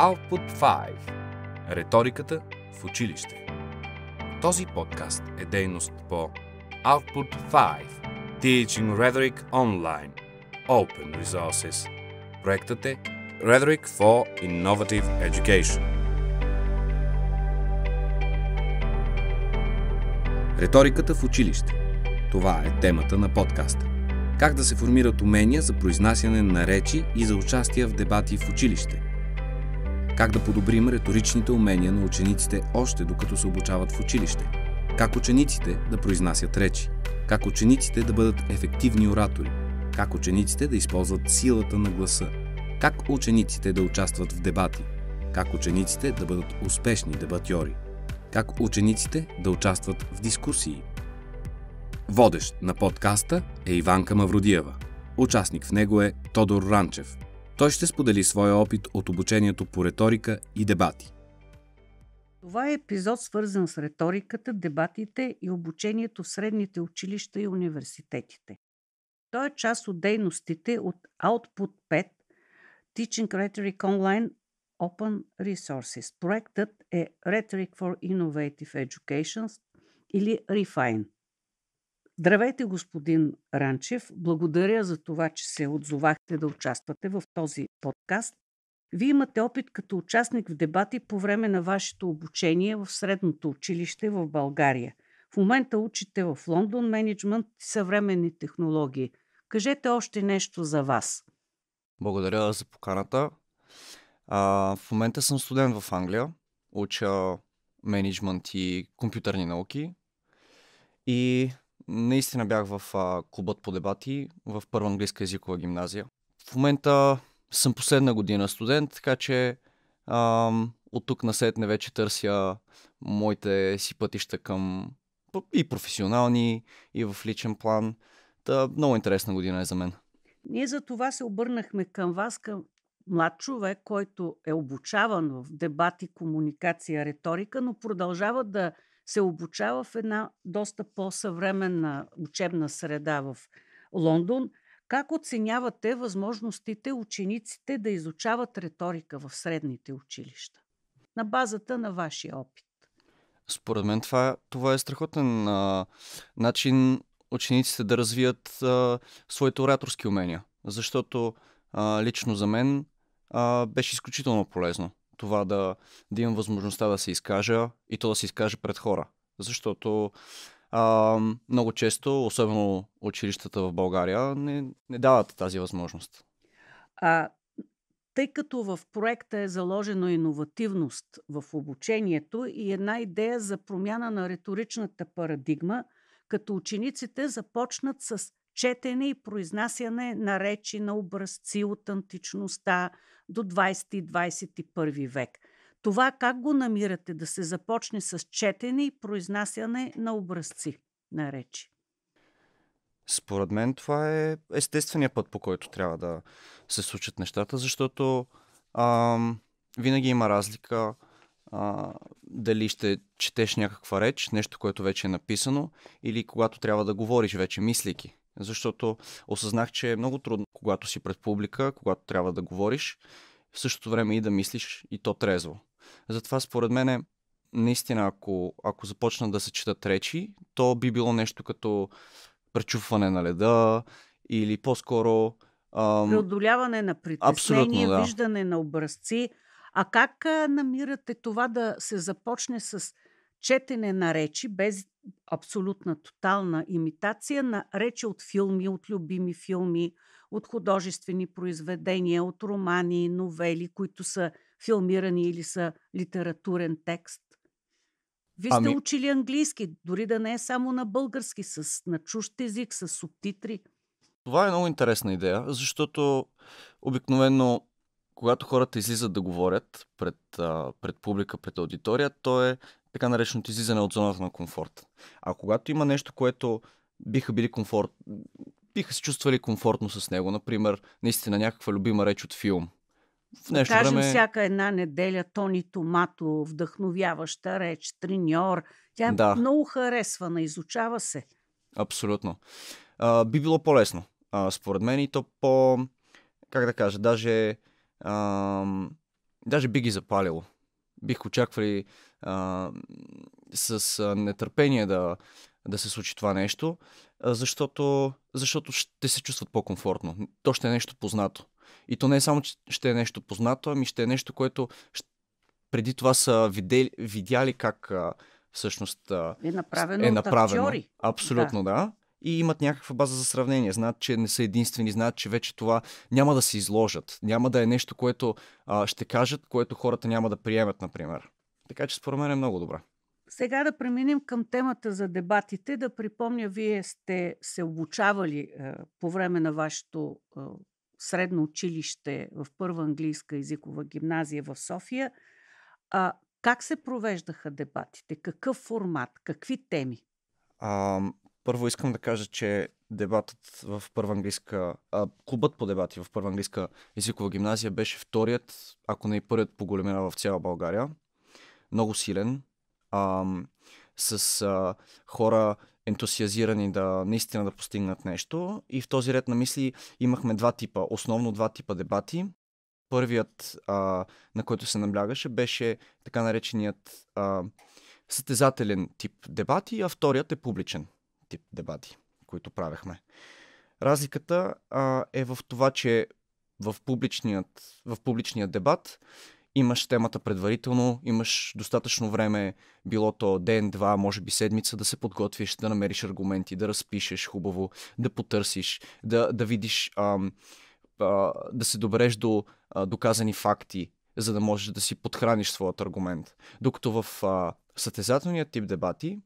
Output 5 Реториката в училище. Този подкаст е дейност по Output 5 Teaching Rhetoric Online Open Resources. Проектът е Rhetoric for Innovative Education. Реториката в училище. Това е темата на подкаста. Как да се формират умения за произнасяне на речи и за участие в дебати в училище – как да подобрим риторичните умения на учениците още докато се обучават в училище? Как учениците да произнасят речи? Как учениците да бъдат ефективни оратори? Как учениците да използват силата на гласа? Как учениците да участват в дебати? Как учениците да бъдат успешни дебатьори? Как учениците да участват в дискусии? Водещ на подкаста е Иванка Мавродиева. Участник в него е Тодор Ранчев – той ще сподели своя опит от обучението по риторика и дебати. Това е епизод свързан с риториката, дебатите и обучението в средните училища и университетите. Той е част от дейностите от Output 5 Teaching Rhetoric Online Open Resources. Проектът е Rhetoric for Innovative Education или REFINE – Здравейте, господин Ранчев. Благодаря за това, че се отзовахте да участвате в този подкаст. Вие имате опит като участник в дебати по време на вашето обучение в средното училище в България. В момента учите в Лондон менеджмент и съвременни технологии. Кажете още нещо за вас. Благодаря за поканата. А, в момента съм студент в Англия. Уча менеджмент и компютърни науки. И наистина бях в а, клубът по дебати в първа английска езикова гимназия. В момента съм последна година студент, така че от тук на сетне вече търся моите си пътища към и професионални, и в личен план. Та много интересна година е за мен. Ние за това се обърнахме към вас, към млад човек, който е обучаван в дебати, комуникация, риторика, но продължава да се обучава в една доста по-съвременна учебна среда в Лондон. Как оценявате възможностите учениците да изучават риторика в средните училища? На базата на вашия опит. Според мен това, това е страхотен а, начин учениците да развият а, своите ораторски умения. Защото а, лично за мен а, беше изключително полезно това да, да имам възможността да се изкажа и то да се изкаже пред хора. Защото а, много често, особено училищата в България, не, не дават тази възможност. А, тъй като в проекта е заложено иновативност в обучението и една идея за промяна на риторичната парадигма, като учениците започнат с четене и произнасяне на речи на образци от античността до 20 и 21 век. Това как го намирате да се започне с четене и произнасяне на образци на речи? Според мен това е естествения път, по който трябва да се случат нещата, защото ам, винаги има разлика а, дали ще четеш някаква реч, нещо, което вече е написано, или когато трябва да говориш вече, мислики. Защото осъзнах, че е много трудно, когато си пред публика, когато трябва да говориш, в същото време и да мислиш и то трезво. Затова според мен е, наистина, ако, ако започна да се четат речи, то би било нещо като пречупване на леда или по-скоро... Ам... Преодоляване на притеснение, да. виждане на образци. А как намирате това да се започне с четене на речи без абсолютна тотална имитация на речи от филми, от любими филми, от художествени произведения, от романи, новели, които са филмирани или са литературен текст. Вие ами... сте учили английски, дори да не е само на български, с, на чужд език, с субтитри. Това е много интересна идея, защото обикновено когато хората излизат да говорят пред, а, пред публика, пред аудитория, то е така нареченото излизане от зоната на комфорт. А когато има нещо, което биха били комфорт, биха се чувствали комфортно с него, например, наистина някаква любима реч от филм. В нещо Кажем, време... всяка една неделя Тони Томато, вдъхновяваща реч, треньор. Тя е да. много харесвана, изучава се. Абсолютно. А, би било по-лесно, а, според мен, и то по... Как да кажа, даже а, даже би ги запалило. Бих очаквали а, с нетърпение да, да се случи това нещо, защото, защото ще се чувстват по-комфортно. То ще е нещо познато. И то не е само, че ще е нещо познато, ами ще е нещо, което ще, преди това са видели, видяли как а, всъщност а, е направено. Е направено. Абсолютно, да. да и имат някаква база за сравнение. Знаят, че не са единствени, знаят, че вече това няма да се изложат. Няма да е нещо, което а, ще кажат, което хората няма да приемат, например. Така че според мен е много добра. Сега да преминем към темата за дебатите. Да припомня, вие сте се обучавали е, по време на вашето е, средно училище в Първа английска езикова гимназия в София. А, как се провеждаха дебатите? Какъв формат? Какви теми? А, първо искам да кажа, че дебатът в първа английска, а, клубът по дебати в първа английска езикова гимназия беше вторият, ако не и първият по големина в цяла България. Много силен, а, с а, хора ентусиазирани да наистина да постигнат нещо. И в този ред на мисли имахме два типа, основно два типа дебати. Първият, а, на който се наблягаше, беше така нареченият а, състезателен тип дебати, а вторият е публичен тип дебати, които правехме. Разликата а, е в това, че в, публичният, в публичния дебат имаш темата предварително, имаш достатъчно време, било то ден, два, може би седмица, да се подготвиш, да намериш аргументи, да разпишеш хубаво, да потърсиш, да, да видиш, а, а, да се добреш до а, доказани факти, за да можеш да си подхраниш своят аргумент. Докато в а, сътезателния тип дебати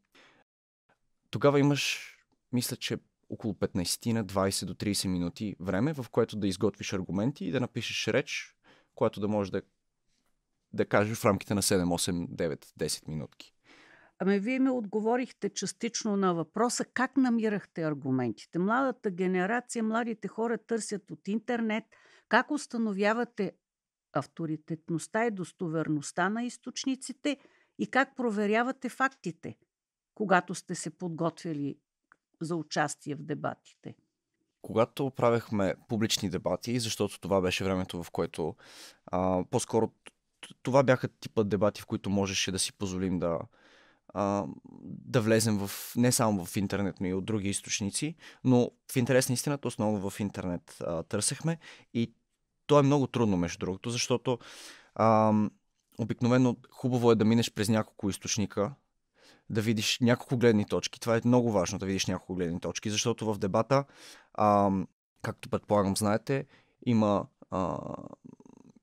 тогава имаш, мисля, че около 15 на 20 до 30 минути време, в което да изготвиш аргументи и да напишеш реч, която да можеш да, да кажеш в рамките на 7, 8, 9, 10 минутки. Ами вие ми отговорихте частично на въпроса как намирахте аргументите. Младата генерация, младите хора търсят от интернет. Как установявате авторитетността и достоверността на източниците и как проверявате фактите? когато сте се подготвили за участие в дебатите? Когато правехме публични дебати, защото това беше времето, в което а, по-скоро това бяха типа дебати, в които можеше да си позволим да, а, да влезем в, не само в интернет, но и от други източници, но в интерес на истината, основно в интернет а, търсехме и то е много трудно, между другото, защото а, обикновено хубаво е да минеш през няколко източника, да видиш няколко гледни точки. Това е много важно да видиш няколко гледни точки, защото в дебата, а, както предполагам знаете, има, а,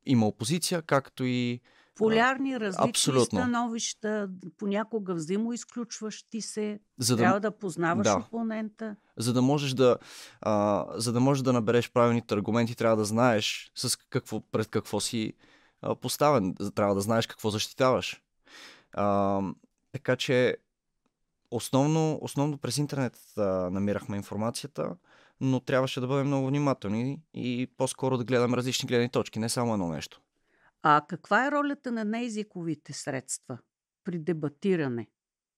има опозиция, както и полярни различни Абсолютно. становища, понякога взаимоизключващи се. За да, трябва да познаваш да. опонента. За да можеш да, а, за да можеш да набереш правилните аргументи, трябва да знаеш с какво, пред какво си а, поставен. Трябва да знаеш какво защитаваш. А, така че основно, основно през интернет а, намирахме информацията, но трябваше да бъдем много внимателни и по-скоро да гледам различни гледни точки, не само едно нещо. А каква е ролята на неезиковите средства при дебатиране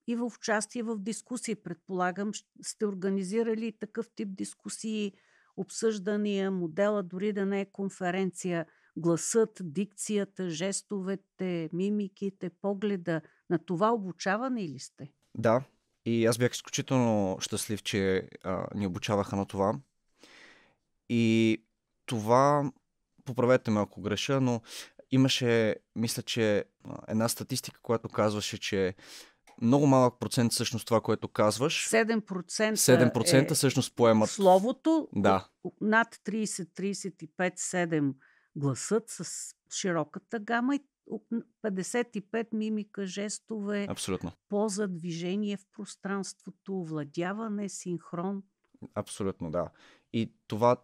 и в участие в дискусии? Предполагам, сте организирали такъв тип дискусии, обсъждания, модела, дори да не е конференция. Гласът, дикцията, жестовете, мимиките, погледа – на това обучаване или сте? Да. И аз бях изключително щастлив, че а, ни обучаваха на това. И това, поправете ме ако греша, но имаше, мисля, че една статистика, която казваше, че много малък процент всъщност това, което казваш. 7%, 7% е всъщност поемат. Словото да. над 30-35-7 гласът с широката гама и 55 мимика, жестове, Абсолютно. поза, движение в пространството, владяване, синхрон. Абсолютно, да. И това,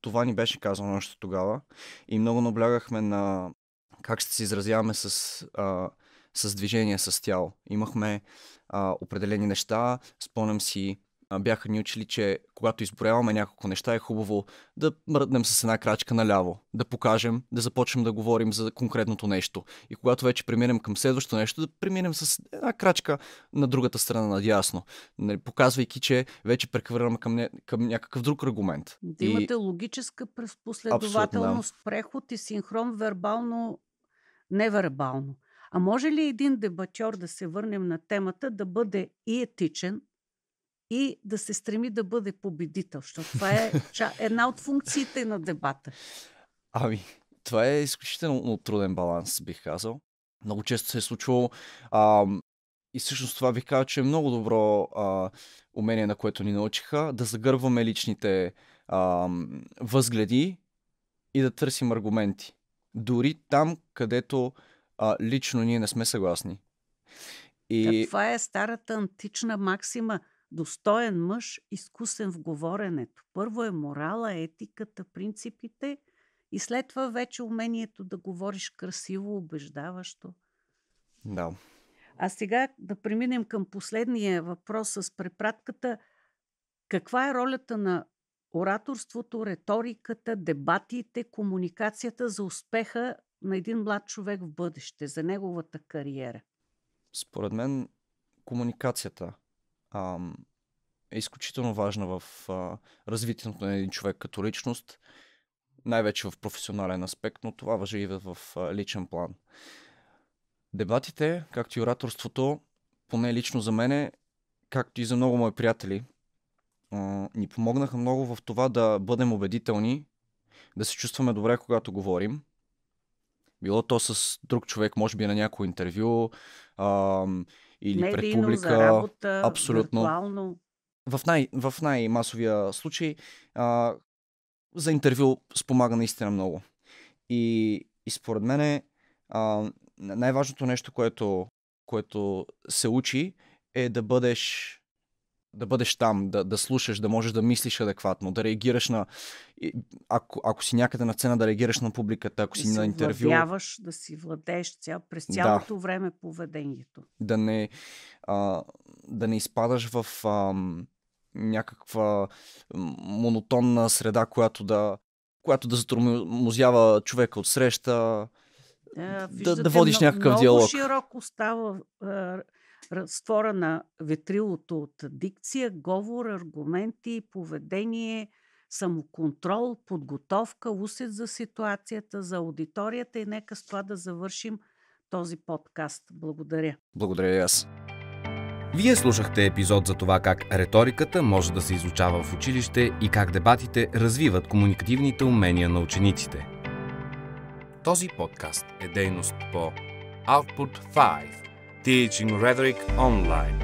това ни беше казано още тогава. И много наблягахме на как ще се изразяваме с, а, с движение, с тяло. Имахме а, определени неща. Спомням си бяха ни учили, че когато изброяваме няколко неща е хубаво да мръднем с една крачка наляво, да покажем, да започнем да говорим за конкретното нещо. И когато вече преминем към следващото нещо, да преминем с една крачка на другата страна надясно, показвайки, че вече прехвърляме към, ня... към някакъв друг аргумент. Да и... имате логическа последователност, Абсолютно. преход и синхрон вербално, невербално. А може ли един дебатьор да се върнем на темата да бъде и етичен, и да се стреми да бъде победител, защото това е една от функциите на дебата. Ами, това е изключително труден баланс, бих казал. Много често се е случвало. А, и всъщност това бих казал, че е много добро а, умение, на което ни научиха, да загърваме личните а, възгледи и да търсим аргументи. Дори там, където а, лично ние не сме съгласни. И... Да, това е старата антична максима – достоен мъж, изкусен в говоренето. Първо е морала, етиката, принципите и след това вече умението да говориш красиво, убеждаващо. Да. А сега да преминем към последния въпрос с препратката. Каква е ролята на ораторството, риториката, дебатите, комуникацията за успеха на един млад човек в бъдеще, за неговата кариера? Според мен комуникацията – ам, е изключително важна в а, развитието на един човек като личност, най-вече в професионален аспект, но това въжи и в, в а, личен план. Дебатите, както и ораторството, поне лично за мене, както и за много мои приятели, а, ни помогнаха много в това да бъдем убедителни, да се чувстваме добре, когато говорим – било то с друг човек, може би на някое интервю а, или Медийно, пред публика. За работа, абсолютно. Виртуално. В, най- в най-масовия случай а, за интервю спомага наистина много. И, и според мен е, най-важното нещо, което, което се учи е да бъдеш да бъдеш там, да, да слушаш, да можеш да мислиш адекватно, да реагираш на... Ако, ако си някъде на цена, да реагираш на публиката, ако си, си на интервю... Владяваш, да си владееш цял, през цялото да. време поведението. Да не, а, да не изпадаш в а, някаква монотонна среда, която да, която да затормозява човека от среща, е, да, да, да водиш много, някакъв много диалог. Много широко става а, разтвора на ветрилото от дикция, говор, аргументи, поведение, самоконтрол, подготовка, усет за ситуацията, за аудиторията и нека с това да завършим този подкаст. Благодаря. Благодаря и аз. Вие слушахте епизод за това как риториката може да се изучава в училище и как дебатите развиват комуникативните умения на учениците. Този подкаст е дейност по Output 5 Teaching Rhetoric Online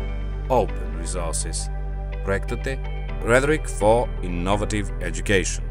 Open Resources Πρέκτοτε Rhetoric for Innovative Education